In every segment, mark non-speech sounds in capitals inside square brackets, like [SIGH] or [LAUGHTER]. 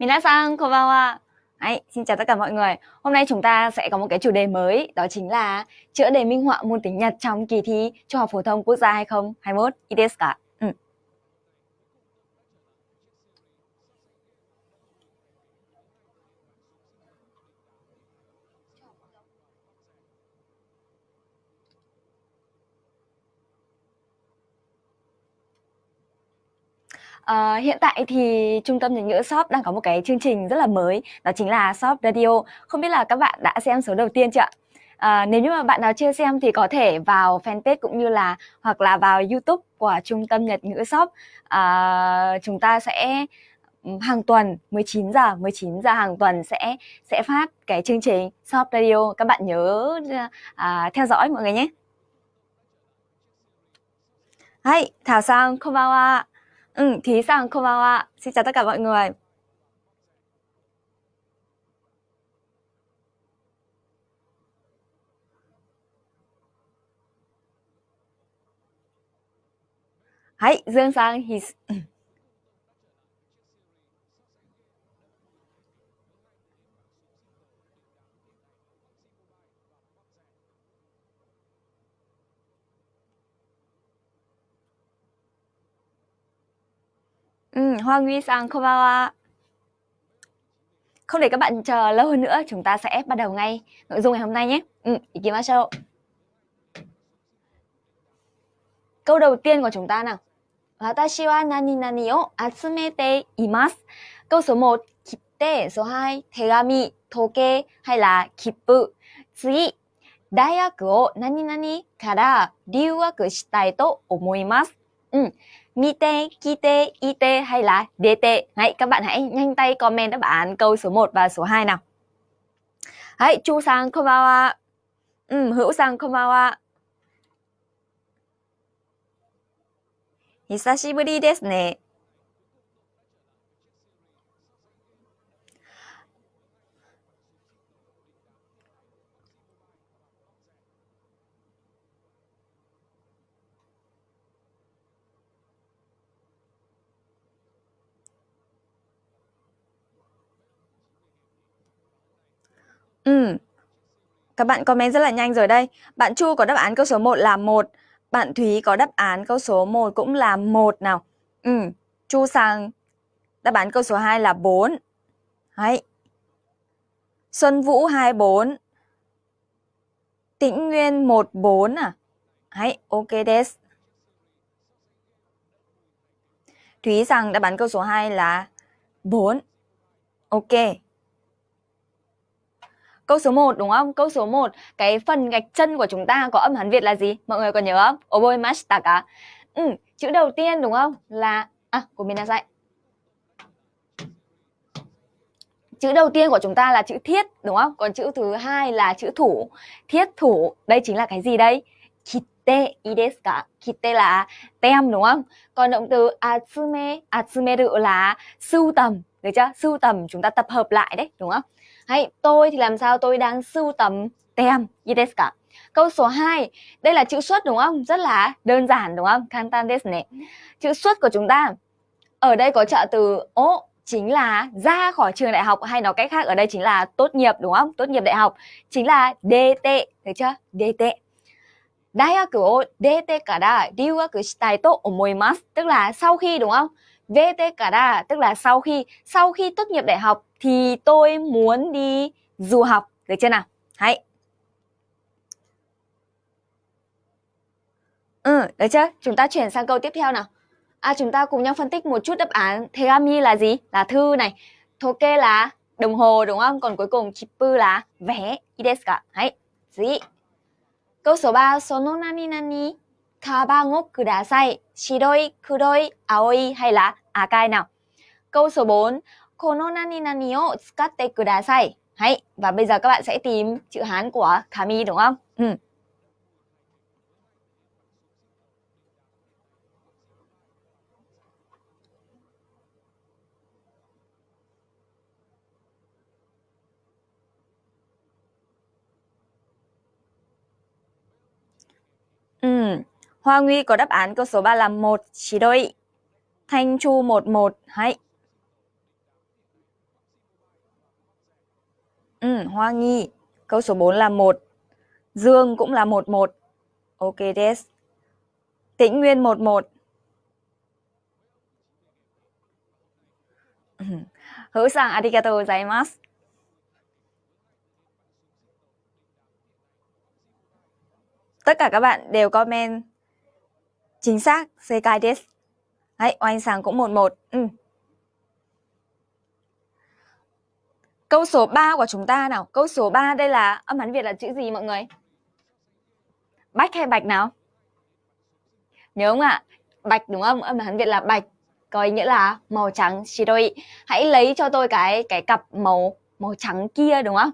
mình đã Minasan konbanwa. Đấy, xin chào tất cả mọi người. Hôm nay chúng ta sẽ có một cái chủ đề mới, đó chính là chữa đề minh họa môn tiếng Nhật trong kỳ thi Trung học phổ thông quốc gia 2021. Idesu cả À, hiện tại thì trung tâm Nhật ngữ shop đang có một cái chương trình rất là mới đó chính là shop radio. Không biết là các bạn đã xem số đầu tiên chưa ạ? Ờ, nếu như mà bạn nào chưa xem thì có thể vào fanpage cũng như là hoặc là vào YouTube của trung tâm Nhật ngữ shop. À, chúng ta sẽ ừ, hàng tuần 19 giờ 19 giờ hàng tuần sẽ sẽ phát cái chương trình shop radio các bạn nhớ à, theo dõi mọi người nhé. hay Thảo Sang, konbanwa. Ừ, Thí rằng ạ, Xin chào tất cả mọi người. Hai, Dương Sang, he's... Ừm, Hoa Nguy san konbanwa. À, không để các bạn chờ lâu hơn nữa, chúng ta sẽ bắt đầu ngay nội dung ngày hôm nay nhé. Ừm, ikimashou. Câu đầu tiên của chúng ta nào. Watashi wa nani nani o atsumete imasu. Câu số 1, kitte, số 2, tegami, toke hay là kippu. 次、大学を何々から留学したいと思います。うん。Mite, Kite, Ite hay là Dete? Đấy, các bạn hãy nhanh tay comment đáp án câu số 1 và số 2 nào. Đấy, Chu sang konbanwa. Ừ, Hữu sang konbanwa. Hisashiburi desu ne. Ừm. Các bạn comment rất là nhanh rồi đây. Bạn Chu có đáp án câu số 1 là 1. Bạn Thúy có đáp án câu số 1 cũng là 1 nào. Ừm, Chu Sang đáp án câu số 2 là 4. Đấy. Xuân Vũ 24. Tĩnh Nguyên 14 à? Đấy, ok des. Thúy rằng đáp án câu số 2 là 4. Ok. Câu số 1 đúng không? Câu số 1, cái phần gạch chân của chúng ta có âm Hán Việt là gì? Mọi người còn nhớ không? Oboimashita cả. Ừ, chữ đầu tiên đúng không? Là à, của mình là dạy. Chữ đầu tiên của chúng ta là chữ thiết đúng không? Còn chữ thứ hai là chữ thủ. Thiết thủ, đây chính là cái gì đây? Kite ides ka. Kite là tem đúng không? Còn động từ atsume, atsumeru là sưu tầm, được chưa sưu tầm chúng ta tập hợp lại đấy đúng không hay tôi thì làm sao tôi đang sưu tầm tem yes cả câu số 2 đây là chữ xuất đúng không rất là đơn giản đúng không kantan desu ne chữ xuất của chúng ta ở đây có trợ từ ô chính là ra khỏi trường đại học hay nói cách khác ở đây chính là tốt nghiệp đúng không tốt nghiệp đại học chính là dt được chưa dt dt cả đi cứ tài 大学を出てから留学したいと思います tức là sau khi đúng không VT cả đa tức là sau khi sau khi tốt nghiệp đại học thì tôi muốn đi du học được chưa nào? Hãy. Ừ, được chưa? Chúng ta chuyển sang câu tiếp theo nào. À chúng ta cùng nhau phân tích một chút đáp án Tegami là gì? Là thư này. Toke là đồng hồ đúng không? Còn cuối cùng chippu là vé. Ideska. Hãy. Gì? Câu số 3, sono nani nani kaban wo kudasai. Shiroi, kuroi, aoi à hay là à cai nào. Câu số 4, kono nani nani o tsukatte kudasai. Hãy, và bây giờ các bạn sẽ tìm chữ Hán của kami đúng không? Ừ. Ừ. Hoa Nguy có đáp án câu số 3 là một chỉ đôi thanh chu 11はい Ừ, Hoa Nghi. Câu số 4 là 1. Dương cũng là 11. Ok des. Tĩnh Nguyên 11. [LAUGHS] Hữu sang arigatou gozaimasu. Tất cả các bạn đều comment chính xác CK des. Đấy, oanh sáng cũng 11. Ừ. Câu số 3 của chúng ta nào. Câu số 3 đây là âm Hán Việt là chữ gì mọi người? Bách hay bạch nào? Nhớ không ạ? Bạch đúng không? Âm Hán Việt là bạch. Có ý nghĩa là màu trắng shiroi. Hãy lấy cho tôi cái cái cặp màu màu trắng kia đúng không?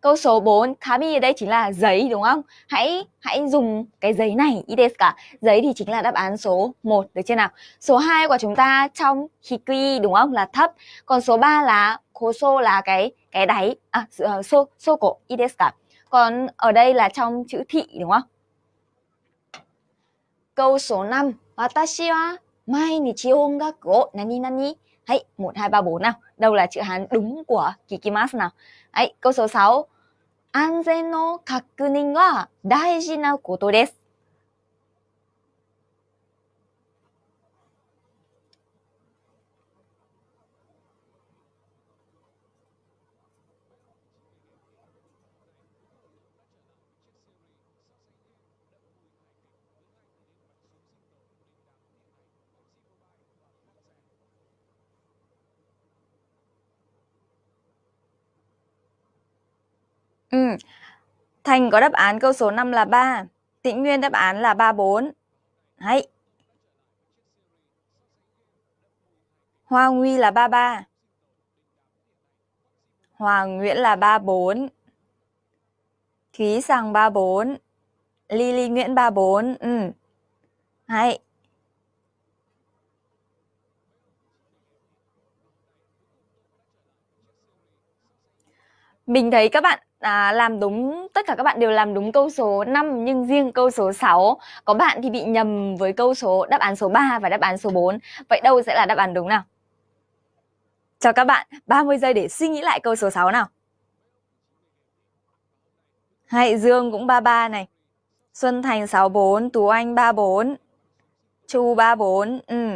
Câu số 4 kami đây chính là giấy đúng không? Hãy hãy dùng cái giấy này ides cả. Giấy thì chính là đáp án số 1 được chưa nào? Số 2 của chúng ta trong hikui đúng không? Là thấp. Còn số 3 là koso là cái cái đáy à so so ờ, cổ ides cả. Còn ở đây là trong chữ thị đúng không? Câu số 5 Watashi wa mainichi ongaku o nani nani Hãy, 1, 2, 3, 4 nào. Đâu là chữ Hán đúng của kikimasu nào? Hãy, câu số 6. Anzen no kakunin wa daiji na koto desu. Ừm. Thành có đáp án câu số 5 là 3, Tĩnh Nguyên đáp án là 34. hay Hoa Nguy là 33. Hoàng Nguyễn là 34. Thúy Sằng 34. Lily Nguyễn 34. Ừ. Hay. Mình thấy các bạn à, làm đúng tất cả các bạn đều làm đúng câu số 5 nhưng riêng câu số 6 có bạn thì bị nhầm với câu số đáp án số 3 và đáp án số 4. Vậy đâu sẽ là đáp án đúng nào? Cho các bạn 30 giây để suy nghĩ lại câu số 6 nào. Hải Dương cũng 33 này. Xuân Thành 64, Tú Anh 34. Chu 34. Ừ.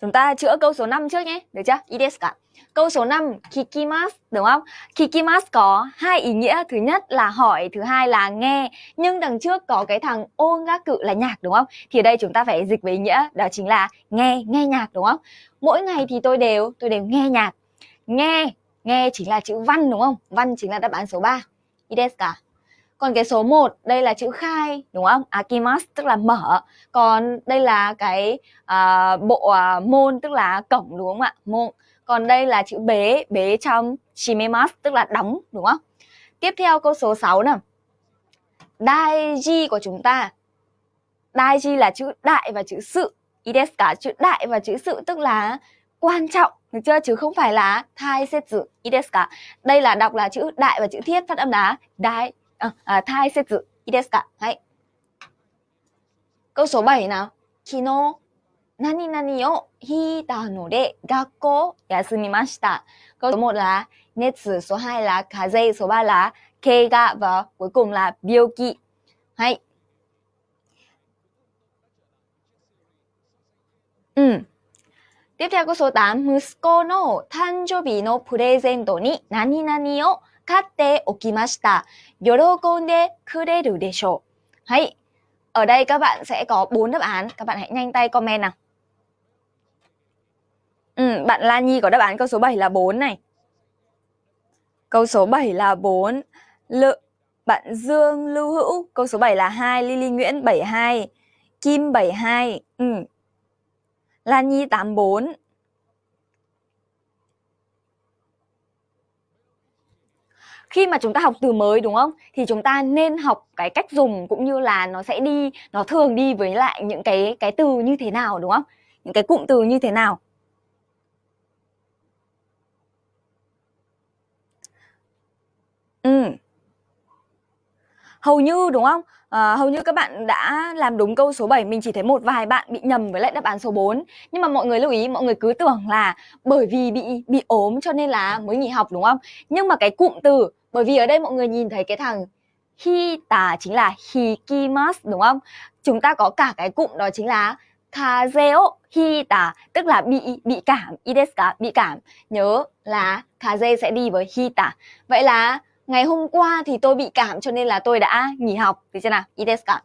Chúng ta chữa câu số 5 trước nhé, được chưa? Ideska. Câu số 5, kikimas đúng không? Kikimas có hai ý nghĩa, thứ nhất là hỏi, thứ hai là nghe. Nhưng đằng trước có cái thằng ongaku là nhạc đúng không? Thì đây chúng ta phải dịch với ý nghĩa đó chính là nghe, nghe nhạc đúng không? Mỗi ngày thì tôi đều tôi đều nghe nhạc. Nghe, nghe chính là chữ văn đúng không? Văn chính là đáp án số 3. Ideska. Còn cái số 1, đây là chữ khai đúng không? Akimas tức là mở. Còn đây là cái uh, bộ uh, môn tức là cổng đúng không ạ? Môn còn đây là chữ bế bế trong shimemasu tức là đóng đúng không tiếp theo câu số 6 nào daiji của chúng ta daiji là chữ đại và chữ sự ides cả chữ đại và chữ sự tức là quan trọng được chưa chứ không phải là thai xét dự ides cả đây là đọc là chữ đại và chữ thiết phát âm là đại à, à, thai xét dự ý cả hãy câu số 7 nào kino 何々を引いたので、学校を休みました。子供ら、熱、そはら、風邪、そばら、怪が、は、ごくんら、病気。はい。うん。で、じゃあ、ごそ息子の誕生日のプレゼントに、何々を買っておきました。喜んでくれるでしょう。はい。お題、各番、せい4答案。各番、早く、nhanh んたい、コメント。Ừ, bạn La Nhi có đáp án câu số 7 là 4 này. Câu số 7 là 4. Lự, bạn Dương Lưu Hữu, câu số 7 là 2, Lily Nguyễn 72, Kim 72, ừ. La Nhi 84. khi mà chúng ta học từ mới đúng không thì chúng ta nên học cái cách dùng cũng như là nó sẽ đi nó thường đi với lại những cái cái từ như thế nào đúng không những cái cụm từ như thế nào ừ Hầu như, đúng không? Ờ, hầu như các bạn đã làm đúng câu số 7, mình chỉ thấy một vài bạn bị nhầm với lại đáp án số 4. Nhưng mà mọi người lưu ý, mọi người cứ tưởng là bởi vì bị bị ốm cho nên là mới nghỉ học, đúng không? Nhưng mà cái cụm từ bởi vì ở đây mọi người nhìn thấy cái thằng hi hita chính là hikimas đúng không? Chúng ta có cả cái cụm đó chính là kazeo hita, tức là bị bị cảm, ideska Bị cảm. Nhớ là kaze sẽ đi với hita. Vậy là ngày hôm qua thì tôi bị cảm cho nên là tôi đã nghỉ học thì thế nào ideska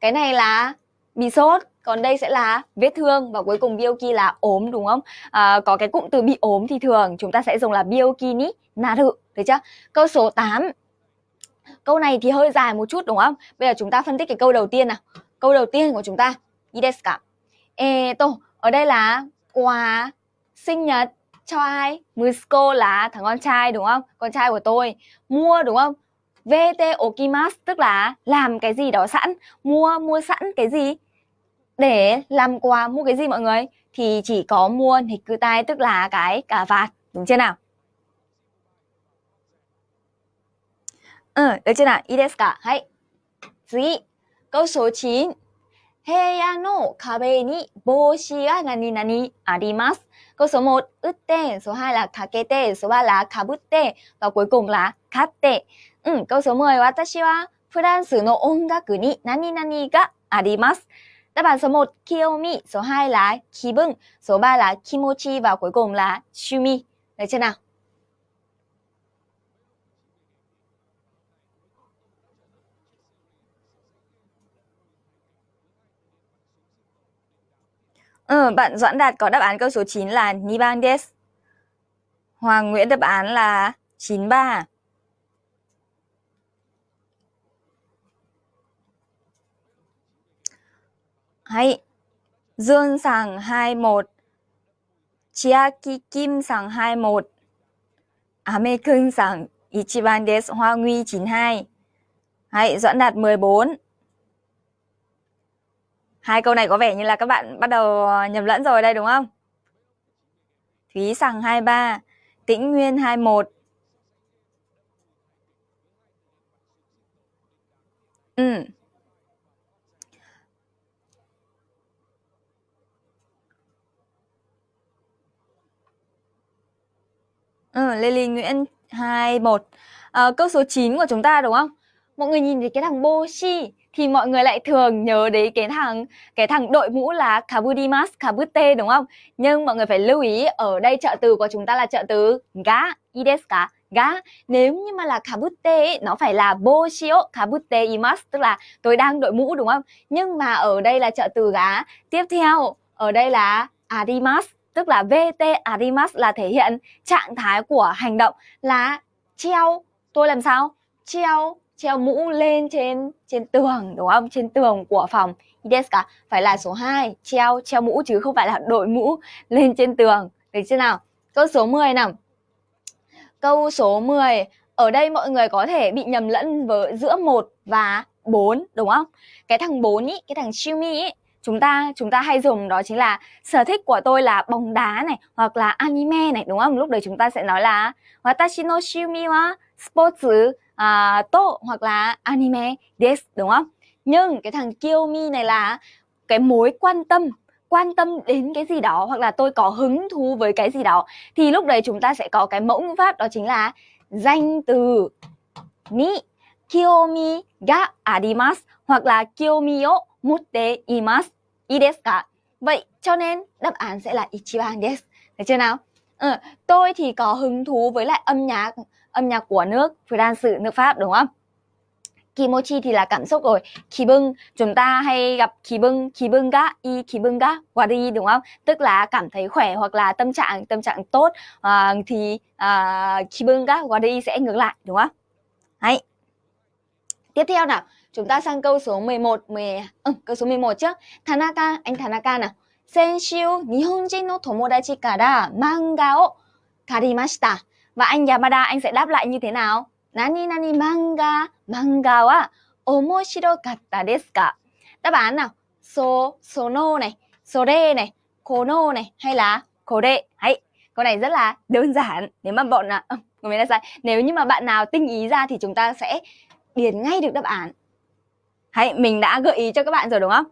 cái này là bị sốt còn đây sẽ là vết thương và cuối cùng bioki là ốm đúng không à, có cái cụm từ bị ốm thì thường chúng ta sẽ dùng là bioki ni naru thấy chưa câu số 8 câu này thì hơi dài một chút đúng không bây giờ chúng ta phân tích cái câu đầu tiên nào câu đầu tiên của chúng ta E eto ở đây là quà sinh nhật cho ai Musco là thằng con trai đúng không con trai của tôi mua đúng không VT Okimas tức là làm cái gì đó sẵn mua mua sẵn cái gì để làm quà mua cái gì mọi người thì chỉ có mua tay tức là cái cà vạt đúng chưa nào Ừ, được chưa nào? hay câu số 9. 部屋の壁に帽子が何々あります。こそも、打って、そはらかけて、そはらかぶって、とこら、かって。うん、こそも、私は、フランスの音楽に何々があります。だから、そも、興味、そはら気分、そばら気持ちは、ここんら、趣味。Ừ, bạn Doãn Đạt có đáp án câu số 9 là Niban des. Hoàng Nguyễn đáp án là 93. Hay. Dương sàng 21. Chiaki Kim sàng 21. Ame Cưng sàng 1 Hoa Nguy 92. Hay, Doãn Đạt 14. Hai câu này có vẻ như là các bạn bắt đầu ờ, nhầm lẫn rồi đây đúng không? Thúy Sằng 23, Tĩnh Nguyên 21. Ừ. Ừ, Lê Lê Nguyễn 21. À, ờ, câu số 9 của chúng ta đúng không? Mọi người nhìn thấy cái thằng Boshi thì mọi người lại thường nhớ đến cái thằng cái thằng đội mũ là kabudimas kabute đúng không nhưng mọi người phải lưu ý ở đây trợ từ của chúng ta là trợ từ ga ideska ga nếu như mà là kabute nó phải là boshio kabute imas tức là tôi đang đội mũ đúng không nhưng mà ở đây là trợ từ ga tiếp theo ở đây là arimas tức là vt arimas là thể hiện trạng thái của hành động là treo tôi làm sao treo treo mũ lên trên trên tường đúng không trên tường của phòng cả phải là số 2 treo treo mũ chứ không phải là đội mũ lên trên tường được chưa nào câu số 10 nào câu số 10 ở đây mọi người có thể bị nhầm lẫn với giữa một và 4 đúng không cái thằng 4 ý cái thằng Shimi ý chúng ta chúng ta hay dùng đó chính là sở thích của tôi là bóng đá này hoặc là anime này đúng không lúc đấy chúng ta sẽ nói là watashi no shumi wa sports à, to hoặc là anime des đúng không nhưng cái thằng Kiyomi này là cái mối quan tâm quan tâm đến cái gì đó hoặc là tôi có hứng thú với cái gì đó thì lúc đấy chúng ta sẽ có cái mẫu ngữ pháp đó chính là danh từ ni kiyomi ga adimas hoặc là kiyomi o motte imas ides ka vậy cho nên đáp án sẽ là ichiban des được chưa nào ừ, tôi thì có hứng thú với lại âm nhạc âm nhạc của nước France nước Pháp đúng không? Kimochi thì là cảm xúc rồi. Khí bưng, chúng ta hay gặp khí bưng, khí bưng ga, y khí bưng ga, quả đi đúng không? Tức là cảm thấy khỏe hoặc là tâm trạng tâm trạng tốt à, thì à, khí bưng ga, quả đi sẽ ngược lại đúng không? Đấy. Tiếp theo nào, chúng ta sang câu số 11, 10, ừ, câu số 11 trước. Tanaka, anh Tanaka nào. Senshiu, Nihonjin no tomodachi kara manga o karimashita. Và anh Yamada anh sẽ đáp lại như thế nào? Nani nani manga, manga wa omoshirokatta desu ka? Đáp án nào? So, sono này, sore này, kono này hay là kore. Hay, câu này rất là đơn giản nếu mà bọn nào, của mình sai nếu như mà bạn nào tinh ý ra thì chúng ta sẽ điền ngay được đáp án Hay mình đã gợi ý cho các bạn rồi đúng không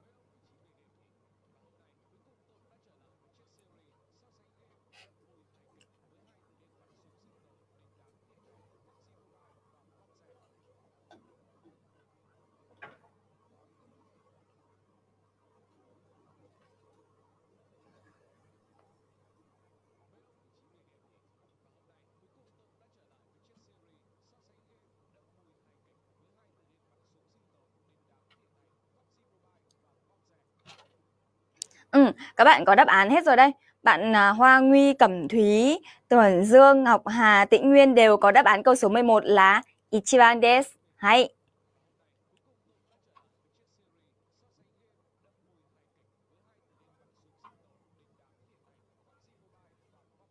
Ừ, các bạn có đáp án hết rồi đây. Bạn à, Hoa Nguy, Cẩm Thúy, Tuần Dương, Ngọc Hà, Tĩnh Nguyên đều có đáp án câu số 11 là Ichiban desu. Hay.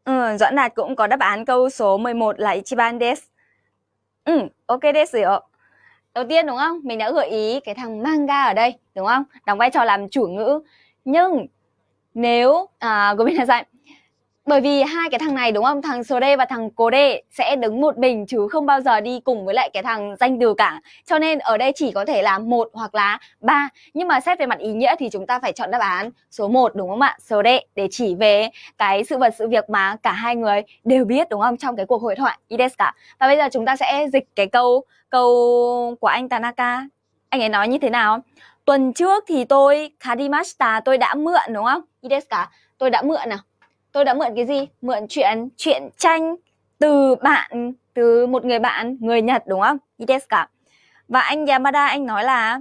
Ừ, Doãn Đạt cũng có đáp án câu số 11 là Ichiban desu. Ừ, ok desu ạ Đầu tiên đúng không? Mình đã gợi ý cái thằng manga ở đây, đúng không? Đóng vai trò làm chủ ngữ nhưng nếu à, của mình là dạy bởi vì hai cái thằng này đúng không thằng sore và thằng kore sẽ đứng một mình chứ không bao giờ đi cùng với lại cái thằng danh từ cả cho nên ở đây chỉ có thể là một hoặc là ba nhưng mà xét về mặt ý nghĩa thì chúng ta phải chọn đáp án số 1 đúng không ạ sore để chỉ về cái sự vật sự việc mà cả hai người đều biết đúng không trong cái cuộc hội thoại ides cả và bây giờ chúng ta sẽ dịch cái câu câu của anh tanaka anh ấy nói như thế nào tuần trước thì tôi kadimashita tôi đã mượn đúng không ideska tôi đã mượn nào tôi đã mượn cái gì mượn chuyện chuyện tranh từ bạn từ một người bạn người nhật đúng không ideska và anh yamada anh nói là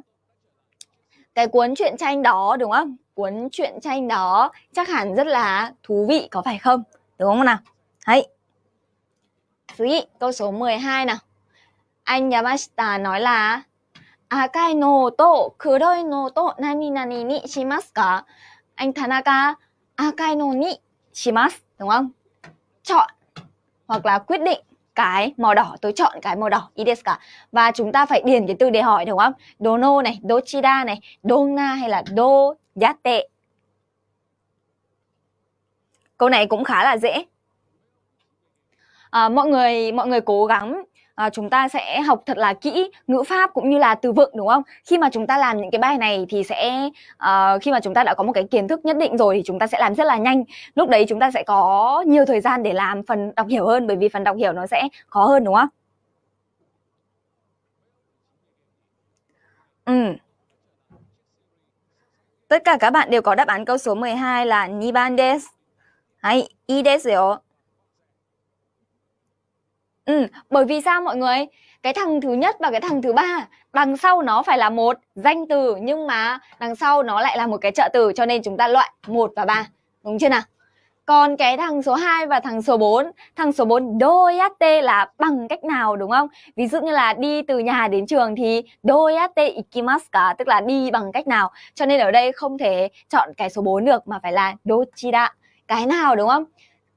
cái cuốn truyện tranh đó đúng không cuốn truyện tranh đó chắc hẳn rất là thú vị có phải không đúng không nào hãy Suy, câu số 12 nào. Anh Yamashita nói là 赤いのと黒いのと何々にしますか Anh Tanaka, 赤いのにします。Đúng không? Chọn hoặc là quyết định cái màu đỏ tôi chọn cái màu đỏ ideska và chúng ta phải điền cái từ để hỏi đúng không dono này dochida này dona hay là do yate câu này cũng khá là dễ à, mọi người mọi người cố gắng à, chúng ta sẽ học thật là kỹ ngữ pháp cũng như là từ vựng đúng không khi mà chúng ta làm những cái bài này thì sẽ à, khi mà chúng ta đã có một cái kiến thức nhất định rồi thì chúng ta sẽ làm rất là nhanh lúc đấy chúng ta sẽ có nhiều thời gian để làm phần đọc hiểu hơn bởi vì phần đọc hiểu nó sẽ khó hơn đúng không ừ tất cả các bạn đều có đáp án câu số 12 là ni ban des. Hay, i desu Ừ, bởi vì sao mọi người? Cái thằng thứ nhất và cái thằng thứ ba đằng sau nó phải là một danh từ nhưng mà đằng sau nó lại là một cái trợ từ cho nên chúng ta loại một và ba đúng chưa nào? Còn cái thằng số 2 và thằng số 4, thằng số 4 doyatte là bằng cách nào đúng không? Ví dụ như là đi từ nhà đến trường thì doyatte ikimasu ka tức là đi bằng cách nào. Cho nên ở đây không thể chọn cái số 4 được mà phải là dochira, cái nào đúng không?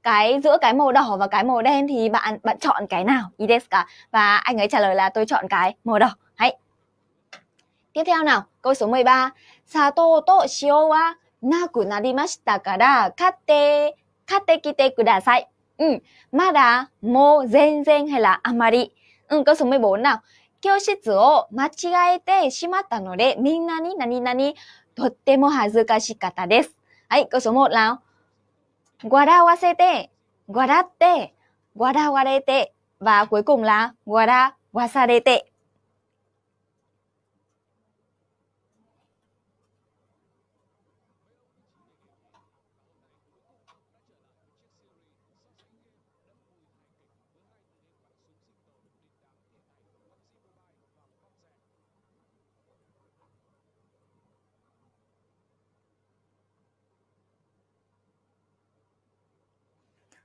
cái giữa cái màu đỏ và cái màu đen thì bạn bạn chọn cái nào ý cả và anh ấy trả lời là tôi chọn cái màu đỏ hãy tiếp theo nào câu số 13 sato to shio wa naku narimashita kara katte katte kite kudasai ừ mada mo zenzen hay là amari ừ câu số 14 nào 教室を間違えてしまったので、みんなに何々とっても恥ずかしかったです。はい、ご所望な。guarawasete, guaratte, guarawarete và cuối cùng là guarawasarete.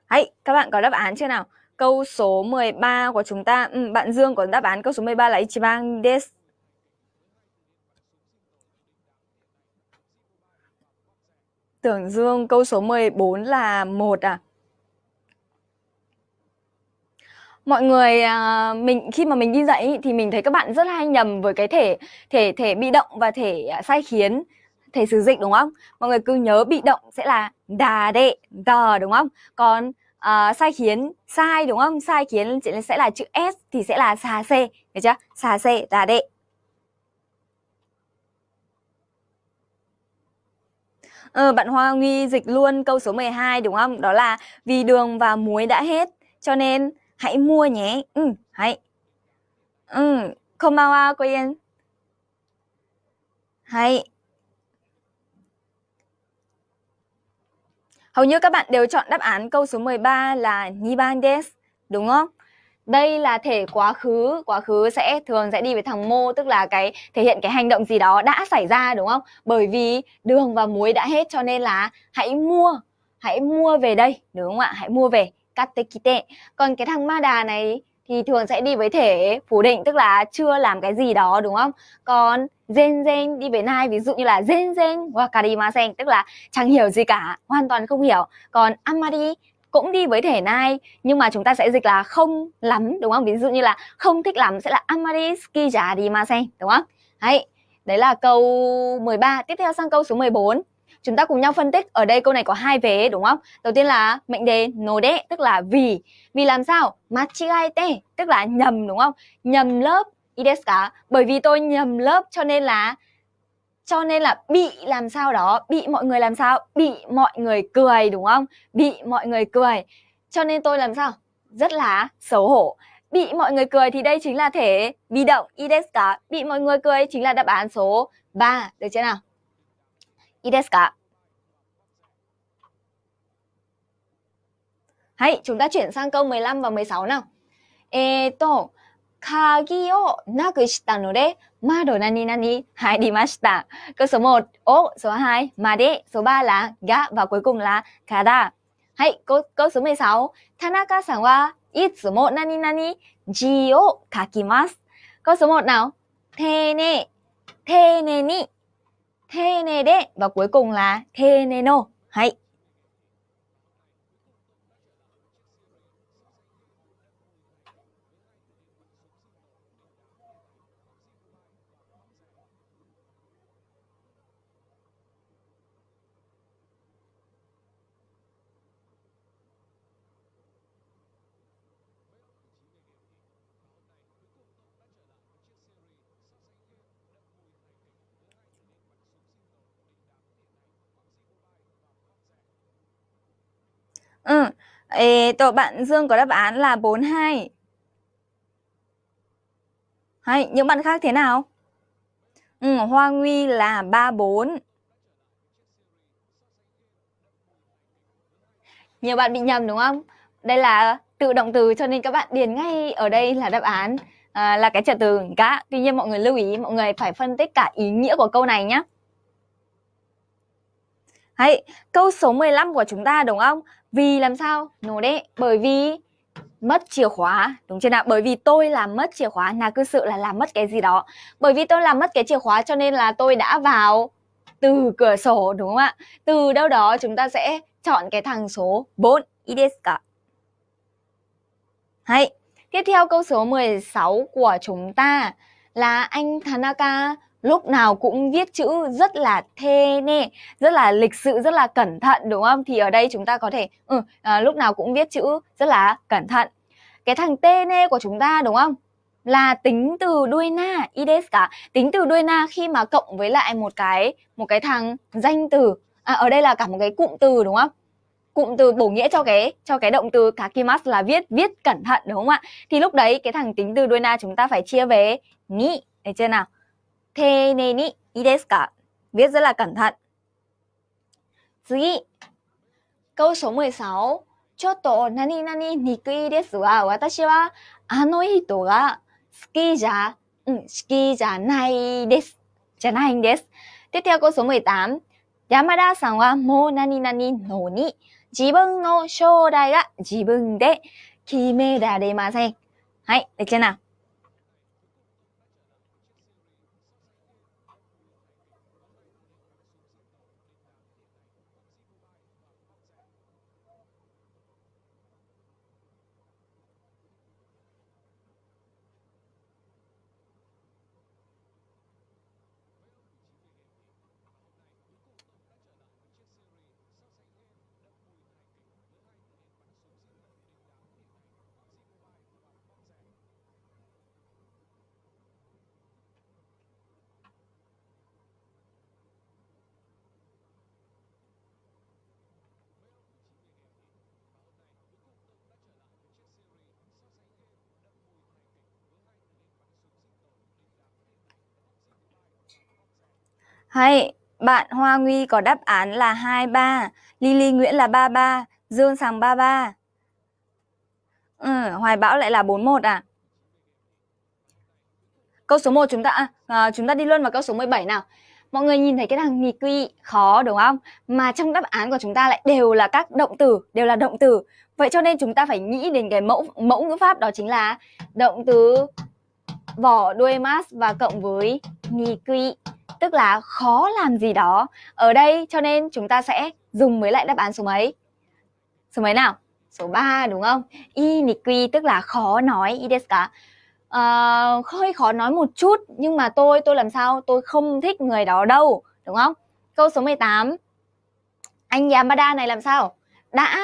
hay các bạn có đáp án chưa nào? Câu số 13 của chúng ta, ừ, bạn Dương có đáp án câu số 13 là Ichiban desu. Tưởng Dương câu số 14 là một à? mọi người à, mình khi mà mình đi dạy thì mình thấy các bạn rất hay nhầm với cái thể thể thể bị động và thể à, sai khiến thể sử dịch đúng không? Mọi người cứ nhớ bị động sẽ là đà đệ, đờ đúng không? Còn uh, sai khiến sai đúng không? Sai khiến sẽ là chữ S thì sẽ là xà C, được chưa? Xà C, đà đệ. Ờ, bạn Hoa Nghi dịch luôn câu số 12 đúng không? Đó là vì đường và muối đã hết cho nên hãy mua nhé. Ừ, hãy. Ừ, konbanwa, Quyen. À, hãy. Hầu như các bạn đều chọn đáp án câu số 13 là Niban des, đúng không? Đây là thể quá khứ, quá khứ sẽ thường sẽ đi với thằng mô tức là cái thể hiện cái hành động gì đó đã xảy ra đúng không? Bởi vì đường và muối đã hết cho nên là hãy mua, hãy mua về đây, đúng không ạ? Hãy mua về katekite. Còn cái thằng ma đà này thì thường sẽ đi với thể phủ định tức là chưa làm cái gì đó đúng không còn zen zen đi với nai ví dụ như là gen gen wakarimasen tức là chẳng hiểu gì cả hoàn toàn không hiểu còn amari cũng đi với thể nai nhưng mà chúng ta sẽ dịch là không lắm đúng không ví dụ như là không thích lắm sẽ là amari ski ja di masen đúng không đấy đấy là câu 13 tiếp theo sang câu số 14 Chúng ta cùng nhau phân tích ở đây câu này có hai vế đúng không? Đầu tiên là mệnh đề nô đệ tức là vì. Vì làm sao? Machigaete tức là nhầm đúng không? Nhầm lớp ides cả. Bởi vì tôi nhầm lớp cho nên là cho nên là bị làm sao đó, bị mọi người làm sao? Bị mọi người cười đúng không? Bị mọi người cười. Cho nên tôi làm sao? Rất là xấu hổ bị mọi người cười thì đây chính là thể bị động ideska bị mọi người cười chính là đáp án số 3 được chưa nào ideska はい、中 h ú 三 g ta chuyển s えっと、鍵をなくしたので、窓何々入りました。こそもお、そはい、まで、そばら、が、ば、こいこんら、から。はい、こ、こそめさお、田中さんはいつも何々字を書きます。こそも、なお、丁寧、丁に、丁寧で、ば、こいこんら、丁寧の、はい、Ừ, ê, tổ bạn Dương có đáp án là 42. Hay, những bạn khác thế nào? Ừ, Hoa Nguy là 34. Nhiều bạn bị nhầm đúng không? Đây là tự động từ cho nên các bạn điền ngay ở đây là đáp án à, là cái trợ từ cả. Tuy nhiên mọi người lưu ý mọi người phải phân tích cả ý nghĩa của câu này nhé. Đấy, câu số 15 của chúng ta đúng không? Vì làm sao? Nó đấy, bởi vì mất chìa khóa đúng chưa nào bởi vì tôi làm mất chìa khóa là cư sự là làm mất cái gì đó bởi vì tôi làm mất cái chìa khóa cho nên là tôi đã vào từ cửa sổ đúng không ạ từ đâu đó chúng ta sẽ chọn cái thằng số 4 ideska hay tiếp theo câu số 16 của chúng ta là anh Tanaka lúc nào cũng viết chữ rất là thê nê rất là lịch sự rất là cẩn thận đúng không thì ở đây chúng ta có thể ừ, à, lúc nào cũng viết chữ rất là cẩn thận cái thằng tê nê của chúng ta đúng không là tính từ đuôi na ides cả tính từ đuôi na khi mà cộng với lại một cái một cái thằng danh từ à, ở đây là cả một cái cụm từ đúng không cụm từ bổ nghĩa cho cái cho cái động từ kakimas là viết viết cẩn thận đúng không ạ thì lúc đấy cái thằng tính từ đuôi na chúng ta phải chia về ni để chưa nào 丁寧にいいですか別ら簡単。次。高所萌さんを、ちょっと何々にくいですわ。私は、あの人が好きじゃ、うん、好きじゃないです。じゃないんです。で、てはこそ向いた。山田さんはもう何々のに、自分の将来が自分で決められません。はい、でゃな。Hay, bạn Hoa Nguy có đáp án là 23, Lily Nguyễn là 33, Dương Sàng 33. Ừ, Hoài Bão lại là 41 à? Câu số 1 chúng ta à, à, chúng ta đi luôn vào câu số 17 nào. Mọi người nhìn thấy cái thằng nghịch quy khó đúng không? Mà trong đáp án của chúng ta lại đều là các động từ, đều là động từ. Vậy cho nên chúng ta phải nghĩ đến cái mẫu mẫu ngữ pháp đó chính là động từ vỏ đuôi mas và cộng với nghịch quy tức là khó làm gì đó. Ở đây cho nên chúng ta sẽ dùng với lại đáp án số mấy? Số mấy nào? Số 3 đúng không? Y Inikui tức là khó nói, ideska. Uh, ờ, hơi khó nói một chút nhưng mà tôi tôi làm sao? Tôi không thích người đó đâu, đúng không? Câu số 18. Anh Yamada này làm sao? Đã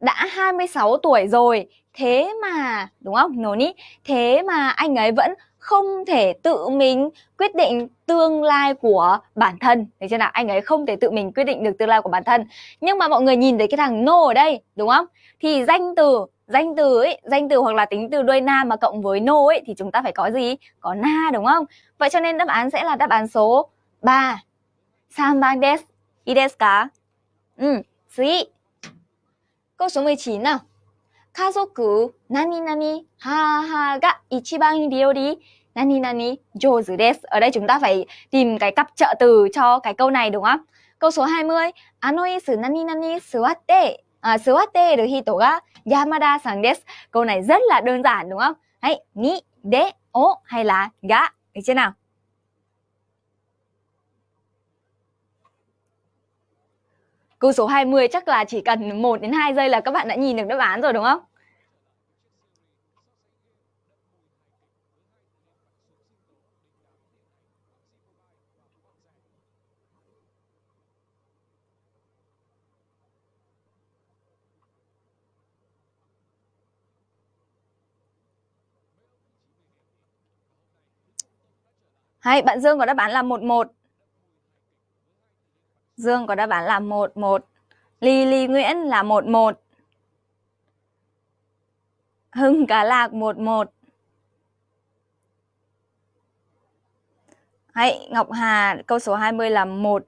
đã 26 tuổi rồi thế mà đúng không noni thế mà anh ấy vẫn không thể tự mình quyết định tương lai của bản thân thấy chưa nào anh ấy không thể tự mình quyết định được tương lai của bản thân nhưng mà mọi người nhìn thấy cái thằng no ở đây đúng không thì danh từ danh từ ấy danh từ hoặc là tính từ đuôi na mà cộng với no ấy thì chúng ta phải có gì có na đúng không vậy cho nên đáp án sẽ là đáp án số 3 3番ですいいですかうん次 ừ, câu số 19 nào 家族何々母が一番料理 nani nani jozu desu. Ở đây chúng ta phải tìm cái cặp trợ từ cho cái câu này đúng không? Câu số 20, ano nani nani Câu này rất là đơn giản đúng không? Hãy ni, hay là ga. Được nào? Câu số 20 chắc là chỉ cần 1 đến 2 giây là các bạn đã nhìn được đáp án rồi đúng không? Hay, bạn Dương có đáp án là 11. Dương có đáp án là 11. Lily Nguyễn là 11. Hưng Cá Lạc 11. Hãy Ngọc Hà câu số 20 là 1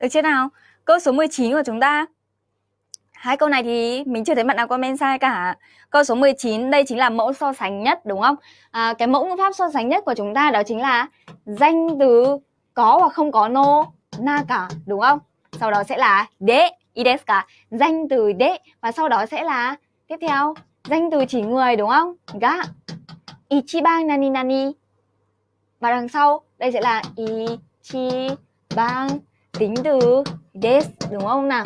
Được chưa nào? Câu số 19 của chúng ta. Hai câu này thì mình chưa thấy bạn nào comment sai cả. Câu số 19 đây chính là mẫu so sánh nhất đúng không? À, cái mẫu ngữ pháp so sánh nhất của chúng ta đó chính là danh từ có hoặc không có no na cả đúng không? Sau đó sẽ là de ides cả danh từ de và sau đó sẽ là tiếp theo danh từ chỉ người đúng không? Ga ichiban nani nani và đằng sau đây sẽ là ichiban tính từ des đúng không nào?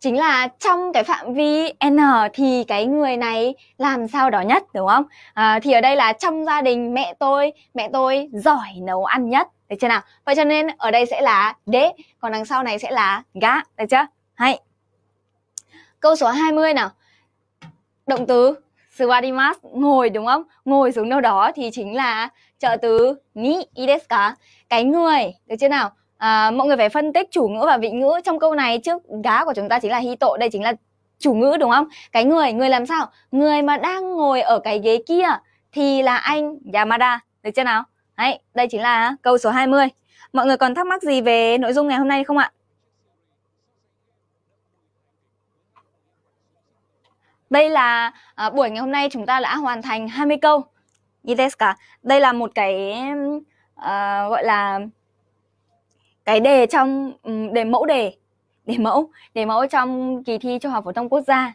Chính là trong cái phạm vi n thì cái người này làm sao đó nhất đúng không? À, thì ở đây là trong gia đình mẹ tôi, mẹ tôi giỏi nấu ăn nhất, được chưa nào? Vậy cho nên ở đây sẽ là đế, còn đằng sau này sẽ là gã, được chưa? Hay. Câu số 20 nào. Động từ suwadimas ngồi đúng không? Ngồi xuống đâu đó thì chính là trợ từ ni ides cả cái người, được chưa nào? à, mọi người phải phân tích chủ ngữ và vị ngữ trong câu này trước gá của chúng ta chính là hi tội đây chính là chủ ngữ đúng không cái người người làm sao người mà đang ngồi ở cái ghế kia thì là anh Yamada được chưa nào đấy đây chính là câu số 20 mọi người còn thắc mắc gì về nội dung ngày hôm nay không ạ Đây là à, buổi ngày hôm nay chúng ta đã hoàn thành 20 câu. như thế cả Đây là một cái à, gọi là cái đề trong ừ, đề mẫu đề đề mẫu đề mẫu trong kỳ thi trung học phổ thông quốc gia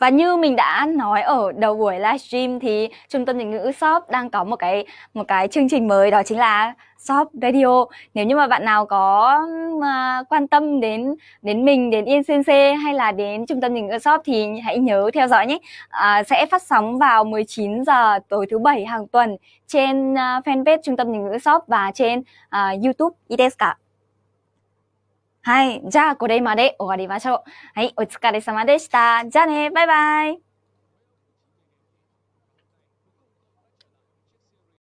Và như mình đã nói ở đầu buổi livestream thì Trung tâm dịch ngữ Shop đang có một cái một cái chương trình mới đó chính là Shop Radio. Nếu như mà bạn nào có uh, quan tâm đến đến mình, đến Yên CNC hay là đến Trung tâm dịch ngữ Shop thì hãy nhớ theo dõi nhé. Uh, sẽ phát sóng vào 19 giờ tối thứ bảy hàng tuần trên uh, fanpage Trung tâm dịch ngữ Shop và trên uh, YouTube cả はい。じゃあ、これまで終わりましょう。はい。お疲れ様でした。じゃあね。バイバイ。